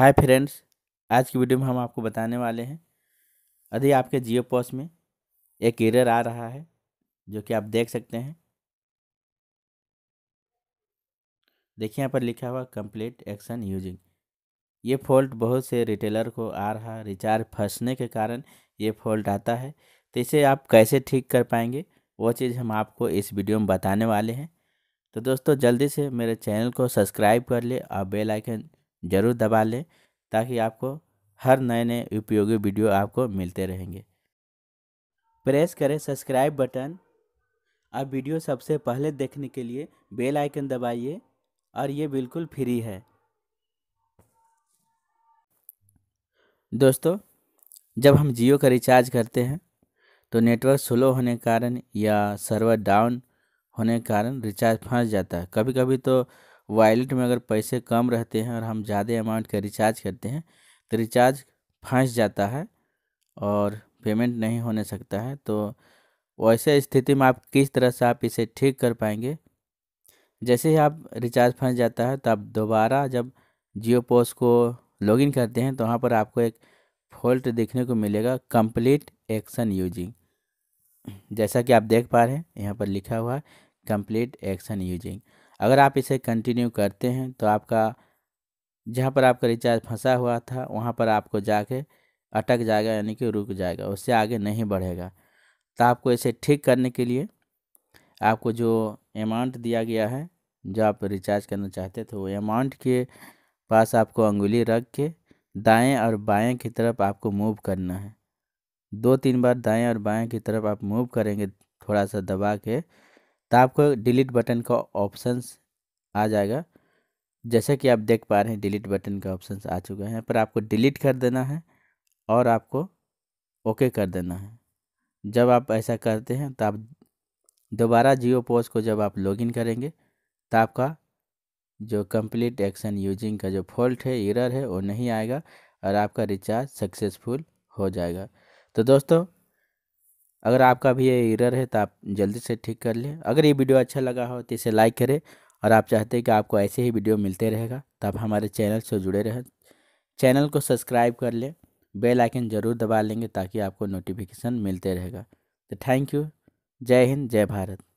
hi friends आज की video में हम आपको बताने वाले हैं यदि आपके जियो पॉस में एक एरर आ रहा है जो कि आप देख सकते हैं देखिए यहाँ पर लिखा हुआ कंप्लीट एक्शन यूजिंग ये फॉल्ट बहुत से रिटेलर को आ रहा रिचार्ज फंसने के कारण ये फॉल्ट आता है तो इसे आप कैसे ठीक कर पाएंगे वो चीज़ हम आपको इस वीडियो में बताने वाले हैं तो दोस्तों जल्दी से मेरे चैनल को सब्सक्राइब कर ले और बेलाइकन ज़रूर दबा लें ताकि आपको हर नए नए उपयोगी वीडियो आपको मिलते रहेंगे प्रेस करें सब्सक्राइब बटन और वीडियो सबसे पहले देखने के लिए बेल आइकन दबाइए और ये बिल्कुल फ्री है दोस्तों जब हम जियो का रिचार्ज करते हैं तो नेटवर्क स्लो होने के कारण या सर्वर डाउन होने के कारण रिचार्ज फंस जाता है कभी कभी तो वॉलेट में अगर पैसे कम रहते हैं और हम ज़्यादा अमाउंट का रिचार्ज करते हैं तो रिचार्ज फंस जाता है और पेमेंट नहीं होने सकता है तो वैसे स्थिति में आप किस तरह से आप इसे ठीक कर पाएंगे जैसे ही आप रिचार्ज फंस जाता है तो आप दोबारा जब जियो पोस्ट को लॉगिन करते हैं तो वहाँ पर आपको एक फॉल्ट देखने को मिलेगा कंप्लीट एक्शन यूजिंग जैसा कि आप देख पा रहे हैं यहाँ पर लिखा हुआ है कंप्लीट एक्शन यूजिंग अगर आप इसे कंटिन्यू करते हैं तो आपका जहाँ पर आपका रिचार्ज फंसा हुआ था वहाँ पर आपको जाके अटक जाएगा यानी कि रुक जाएगा उससे आगे नहीं बढ़ेगा तो आपको इसे ठीक करने के लिए आपको जो अमाउंट दिया गया है जो आप रिचार्ज करना चाहते थे वो अमाउंट के पास आपको अंगुली रख के दाएं और बाएं की तरफ आपको मूव करना है दो तीन बार दाएं और बाएं की तरफ आप मूव करेंगे थोड़ा सा दबा के तो आपको डिलीट बटन का ऑप्शंस आ जाएगा जैसा कि आप देख पा रहे हैं डिलीट बटन का ऑप्शंस आ चुके हैं पर आपको डिलीट कर देना है और आपको ओके कर देना है जब आप ऐसा करते हैं तो आप दोबारा जियो पोज को जब आप लॉगिन करेंगे तो आपका जो कंप्लीट एक्शन यूजिंग का जो फॉल्ट है एरर है वो नहीं आएगा और आपका रिचार्ज सक्सेसफुल हो जाएगा तो दोस्तों अगर आपका भी ये एरर है तो आप जल्दी से ठीक कर लें अगर ये वीडियो अच्छा लगा हो तो इसे लाइक करें और आप चाहते हैं कि आपको ऐसे ही वीडियो मिलते रहेगा तो आप हमारे चैनल से जुड़े रहें चैनल को सब्सक्राइब कर लें बेल आइकन ज़रूर दबा लेंगे ताकि आपको नोटिफिकेशन मिलते रहेगा तो थैंक यू जय हिंद जय भारत